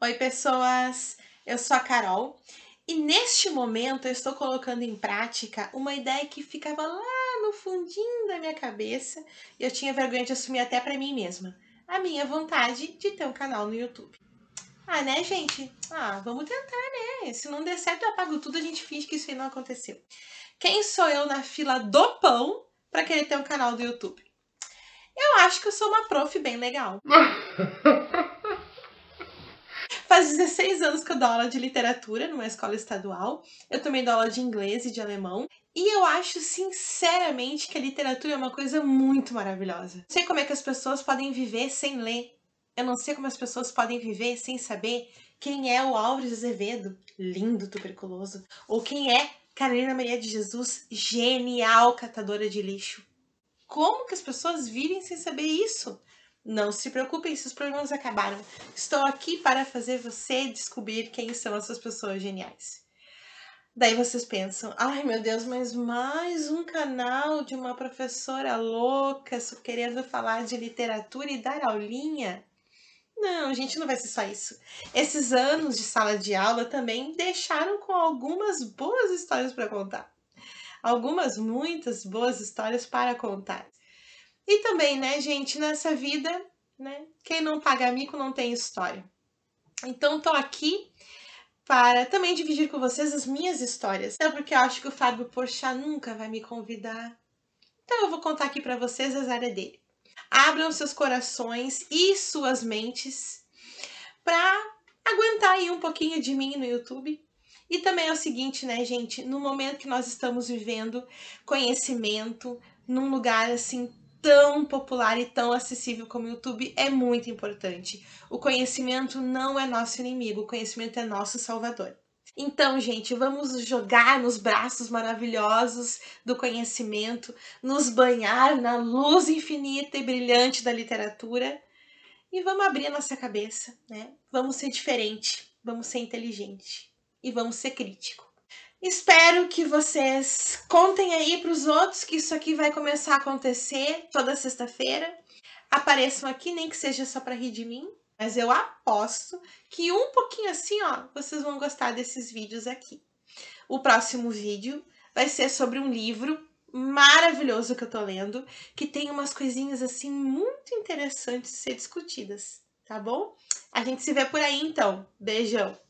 Oi, pessoas! Eu sou a Carol e neste momento eu estou colocando em prática uma ideia que ficava lá no fundinho da minha cabeça e eu tinha vergonha de assumir até para mim mesma. A minha vontade de ter um canal no YouTube. Ah, né, gente? Ah, vamos tentar, né? Se não der certo, eu apago tudo, a gente finge que isso aí não aconteceu. Quem sou eu na fila do pão para querer ter um canal do YouTube? Eu acho que eu sou uma prof bem legal. 16 anos que eu dou aula de literatura numa escola estadual. Eu também dou aula de inglês e de alemão. E eu acho, sinceramente, que a literatura é uma coisa muito maravilhosa. Não sei como é que as pessoas podem viver sem ler. Eu não sei como as pessoas podem viver sem saber quem é o Álvares Azevedo, lindo tuberculoso, ou quem é Carolina Maria de Jesus, genial catadora de lixo. Como que as pessoas vivem sem saber isso? Não se preocupem se os problemas acabaram. Estou aqui para fazer você descobrir quem são essas pessoas geniais. Daí vocês pensam: ai meu Deus, mas mais um canal de uma professora louca só querendo falar de literatura e dar aulinha? Não, gente, não vai ser só isso. Esses anos de sala de aula também deixaram com algumas boas histórias para contar. Algumas, muitas boas histórias para contar. E também, né, gente, nessa vida, né, quem não paga mico não tem história. Então, tô aqui para também dividir com vocês as minhas histórias. Até porque eu acho que o Fábio Porchat nunca vai me convidar. Então, eu vou contar aqui para vocês as áreas dele. Abram seus corações e suas mentes para aguentar aí um pouquinho de mim no YouTube. E também é o seguinte, né, gente? No momento que nós estamos vivendo, conhecimento num lugar assim tão popular e tão acessível como o YouTube é muito importante. O conhecimento não é nosso inimigo, o conhecimento é nosso salvador. Então, gente, vamos jogar nos braços maravilhosos do conhecimento, nos banhar na luz infinita e brilhante da literatura e vamos abrir a nossa cabeça, né? Vamos ser diferente, vamos ser inteligente e vamos ser crítico. Espero que vocês contem aí para os outros que isso aqui vai começar a acontecer toda sexta-feira. Apareçam aqui, nem que seja só para rir de mim, mas eu aposto que um pouquinho assim, ó, vocês vão gostar desses vídeos aqui. O próximo vídeo vai ser sobre um livro maravilhoso que eu tô lendo, que tem umas coisinhas assim muito interessantes de ser discutidas, tá bom? A gente se vê por aí então. Beijão.